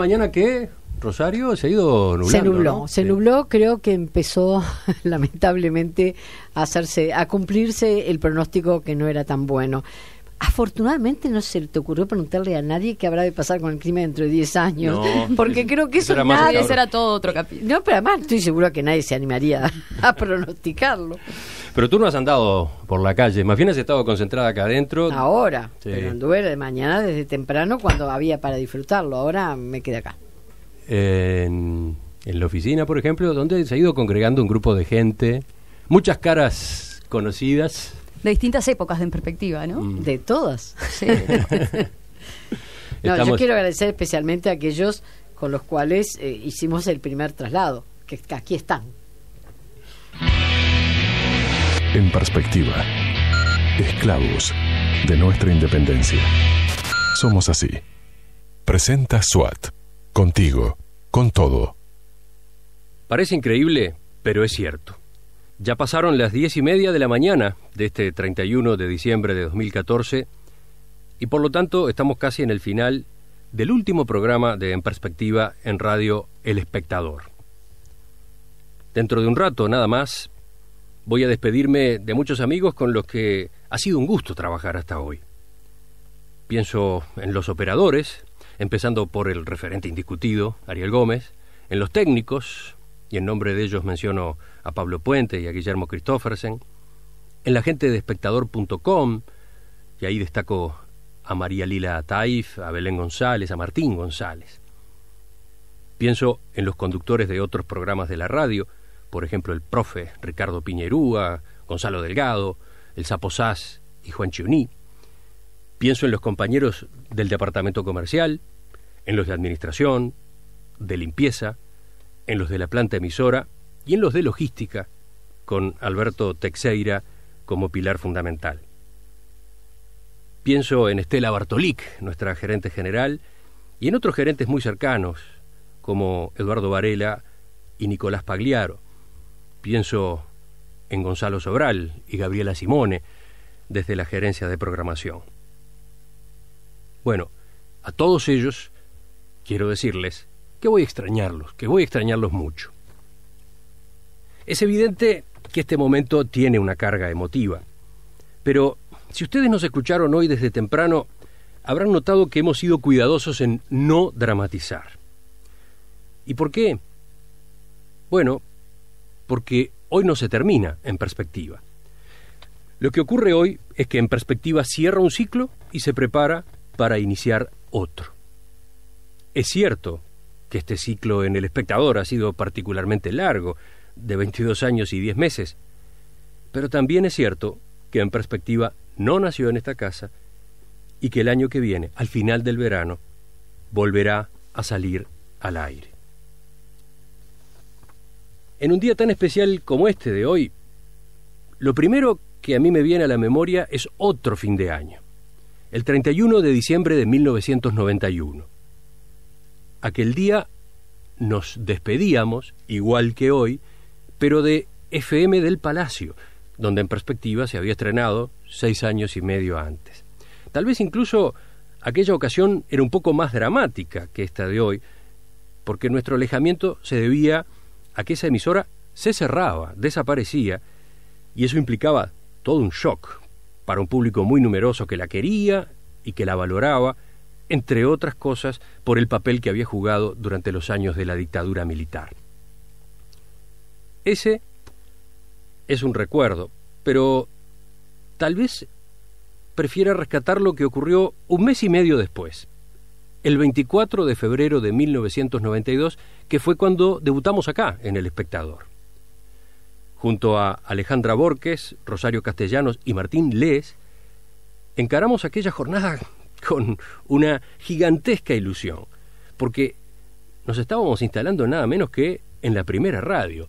mañana que Rosario se ha ido Se nubló, nubló, creo que empezó lamentablemente a hacerse, a cumplirse el pronóstico que no era tan bueno. Afortunadamente no se te ocurrió preguntarle a nadie qué habrá de pasar con el crimen dentro de 10 años, porque creo que eso, nadie será todo otro capítulo. No, pero además estoy seguro que nadie se animaría a pronosticarlo. Pero tú no has andado por la calle, más bien has estado concentrada acá adentro. Ahora, pero de mañana desde temprano cuando había para disfrutarlo, ahora me quedé acá. En, en la oficina, por ejemplo, donde se ha ido congregando un grupo de gente, muchas caras conocidas de distintas épocas en perspectiva, ¿no? Mm. De todas. no, yo quiero agradecer especialmente a aquellos con los cuales eh, hicimos el primer traslado, que aquí están. En perspectiva, esclavos de nuestra independencia. Somos así. Presenta SWAT. Contigo, con todo. Parece increíble, pero es cierto. Ya pasaron las diez y media de la mañana de este 31 de diciembre de 2014 y por lo tanto estamos casi en el final del último programa de En Perspectiva en Radio El Espectador. Dentro de un rato nada más voy a despedirme de muchos amigos con los que ha sido un gusto trabajar hasta hoy. Pienso en los operadores, empezando por el referente indiscutido, Ariel Gómez, en los técnicos, y en nombre de ellos menciono a Pablo Puente y a Guillermo Christoffersen, en la gente de espectador.com, y ahí destaco a María Lila Taif, a Belén González, a Martín González. Pienso en los conductores de otros programas de la radio, por ejemplo el profe Ricardo Piñerúa, Gonzalo Delgado, el Sapo y Juan Chiuní. Pienso en los compañeros del departamento comercial, en los de administración, de limpieza, en los de la planta emisora y en los de logística, con Alberto Texeira como pilar fundamental. Pienso en Estela Bartolik, nuestra gerente general, y en otros gerentes muy cercanos, como Eduardo Varela y Nicolás Pagliaro. Pienso en Gonzalo Sobral y Gabriela Simone, desde la gerencia de programación. Bueno, a todos ellos quiero decirles que voy a extrañarlos, que voy a extrañarlos mucho. Es evidente que este momento tiene una carga emotiva, pero si ustedes nos escucharon hoy desde temprano, habrán notado que hemos sido cuidadosos en no dramatizar. ¿Y por qué? Bueno, porque hoy no se termina en perspectiva. Lo que ocurre hoy es que en perspectiva cierra un ciclo y se prepara para iniciar otro. Es cierto que este ciclo en el espectador ha sido particularmente largo, de 22 años y 10 meses. Pero también es cierto que en perspectiva no nació en esta casa y que el año que viene, al final del verano, volverá a salir al aire. En un día tan especial como este de hoy, lo primero que a mí me viene a la memoria es otro fin de año, el 31 de diciembre de 1991 Aquel día nos despedíamos, igual que hoy, pero de FM del Palacio, donde en perspectiva se había estrenado seis años y medio antes. Tal vez incluso aquella ocasión era un poco más dramática que esta de hoy, porque nuestro alejamiento se debía a que esa emisora se cerraba, desaparecía, y eso implicaba todo un shock para un público muy numeroso que la quería y que la valoraba, entre otras cosas por el papel que había jugado durante los años de la dictadura militar. Ese es un recuerdo, pero tal vez prefiera rescatar lo que ocurrió un mes y medio después, el 24 de febrero de 1992, que fue cuando debutamos acá, en El Espectador. Junto a Alejandra Borges, Rosario Castellanos y Martín Lees, encaramos aquella jornada con una gigantesca ilusión, porque nos estábamos instalando nada menos que en la primera radio,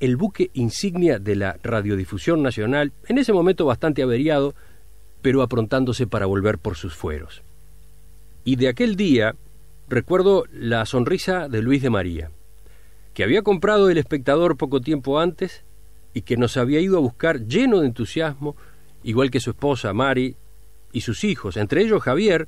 el buque insignia de la radiodifusión nacional, en ese momento bastante averiado, pero aprontándose para volver por sus fueros. Y de aquel día recuerdo la sonrisa de Luis de María, que había comprado El Espectador poco tiempo antes y que nos había ido a buscar lleno de entusiasmo, igual que su esposa Mari, y sus hijos, entre ellos Javier,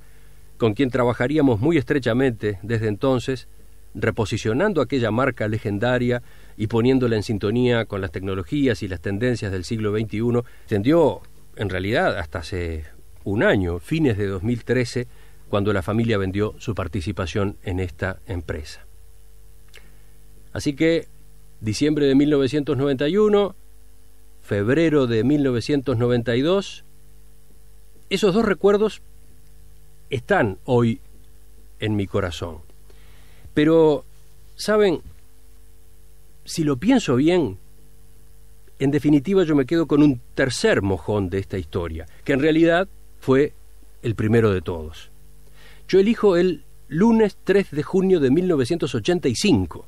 con quien trabajaríamos muy estrechamente desde entonces, reposicionando aquella marca legendaria y poniéndola en sintonía con las tecnologías y las tendencias del siglo XXI, tendió, en realidad, hasta hace un año, fines de 2013, cuando la familia vendió su participación en esta empresa. Así que, diciembre de 1991, febrero de 1992, esos dos recuerdos están hoy en mi corazón. Pero, ¿saben? Si lo pienso bien, en definitiva yo me quedo con un tercer mojón de esta historia, que en realidad fue el primero de todos. Yo elijo el lunes 3 de junio de 1985,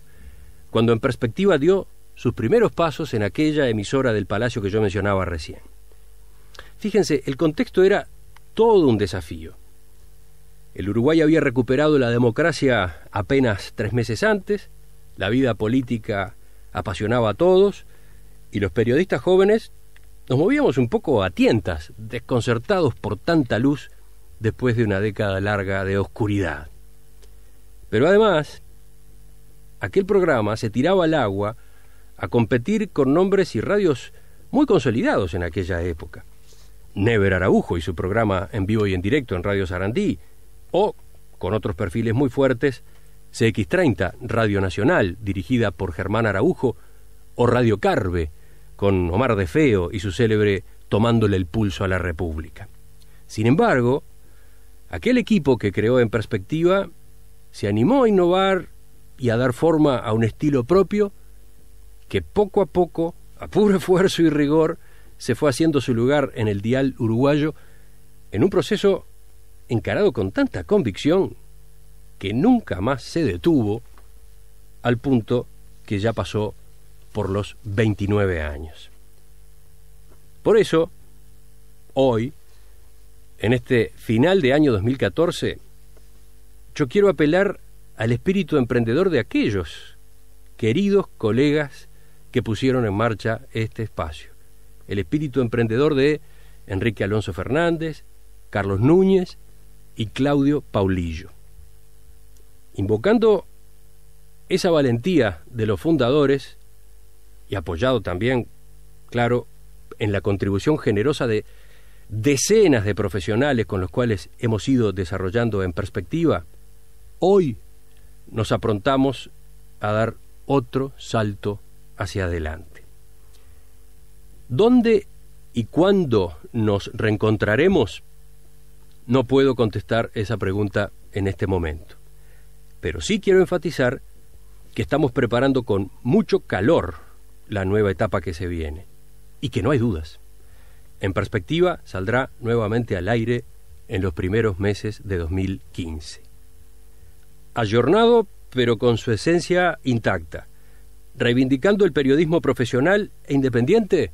cuando en perspectiva dio sus primeros pasos en aquella emisora del palacio que yo mencionaba recién. Fíjense, el contexto era todo un desafío. El Uruguay había recuperado la democracia apenas tres meses antes, la vida política apasionaba a todos y los periodistas jóvenes nos movíamos un poco a tientas, desconcertados por tanta luz después de una década larga de oscuridad. Pero además, aquel programa se tiraba al agua a competir con nombres y radios muy consolidados en aquella época. Never Araujo y su programa en vivo y en directo en Radio Sarandí, o con otros perfiles muy fuertes, CX30, Radio Nacional, dirigida por Germán Araujo, o Radio Carve, con Omar de Feo y su célebre Tomándole el pulso a la República. Sin embargo, aquel equipo que creó en perspectiva se animó a innovar y a dar forma a un estilo propio que poco a poco, a puro esfuerzo y rigor, se fue haciendo su lugar en el dial uruguayo en un proceso encarado con tanta convicción que nunca más se detuvo al punto que ya pasó por los 29 años. Por eso, hoy, en este final de año 2014, yo quiero apelar al espíritu emprendedor de aquellos queridos colegas que pusieron en marcha este espacio el espíritu emprendedor de Enrique Alonso Fernández, Carlos Núñez y Claudio Paulillo. Invocando esa valentía de los fundadores, y apoyado también, claro, en la contribución generosa de decenas de profesionales con los cuales hemos ido desarrollando en perspectiva, hoy nos aprontamos a dar otro salto hacia adelante. ¿Dónde y cuándo nos reencontraremos? No puedo contestar esa pregunta en este momento. Pero sí quiero enfatizar que estamos preparando con mucho calor la nueva etapa que se viene. Y que no hay dudas. En perspectiva, saldrá nuevamente al aire en los primeros meses de 2015. Ayornado, pero con su esencia intacta, reivindicando el periodismo profesional e independiente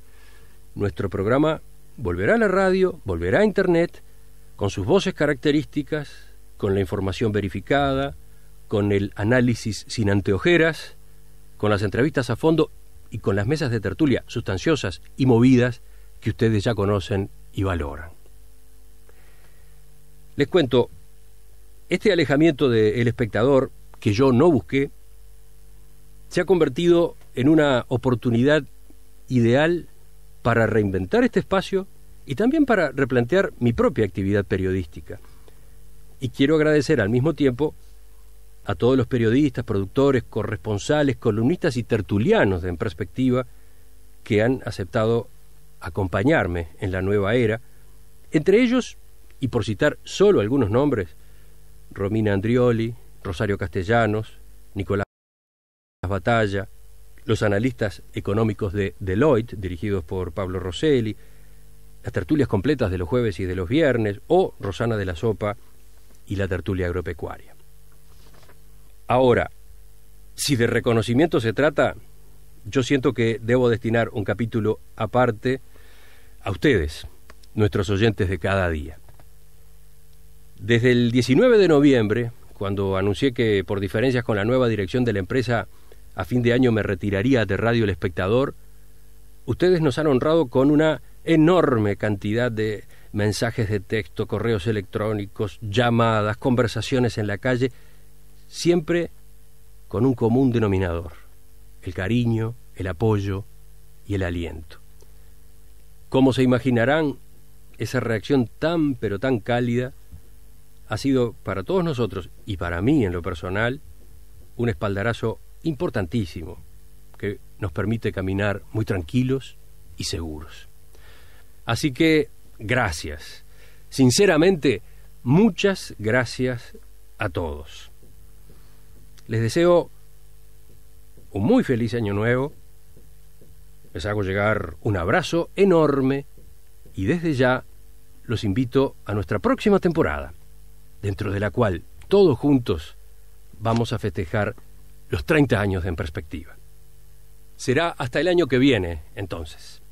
nuestro programa volverá a la radio, volverá a Internet, con sus voces características, con la información verificada, con el análisis sin anteojeras, con las entrevistas a fondo y con las mesas de tertulia sustanciosas y movidas que ustedes ya conocen y valoran. Les cuento, este alejamiento del espectador, que yo no busqué, se ha convertido en una oportunidad ideal para reinventar este espacio y también para replantear mi propia actividad periodística. Y quiero agradecer al mismo tiempo a todos los periodistas, productores, corresponsales, columnistas y tertulianos de En Perspectiva que han aceptado acompañarme en la nueva era, entre ellos, y por citar solo algunos nombres, Romina Andrioli, Rosario Castellanos, Nicolás Batalla, los analistas económicos de Deloitte, dirigidos por Pablo Rosselli, las tertulias completas de los jueves y de los viernes, o Rosana de la Sopa y la tertulia agropecuaria. Ahora, si de reconocimiento se trata, yo siento que debo destinar un capítulo aparte a ustedes, nuestros oyentes de cada día. Desde el 19 de noviembre, cuando anuncié que por diferencias con la nueva dirección de la empresa a fin de año me retiraría de Radio El Espectador, ustedes nos han honrado con una enorme cantidad de mensajes de texto, correos electrónicos, llamadas, conversaciones en la calle, siempre con un común denominador, el cariño, el apoyo y el aliento. Como se imaginarán, esa reacción tan pero tan cálida ha sido para todos nosotros y para mí en lo personal un espaldarazo importantísimo que nos permite caminar muy tranquilos y seguros. Así que gracias. Sinceramente, muchas gracias a todos. Les deseo un muy feliz año nuevo. Les hago llegar un abrazo enorme y desde ya los invito a nuestra próxima temporada, dentro de la cual todos juntos vamos a festejar los 30 años en perspectiva. Será hasta el año que viene, entonces.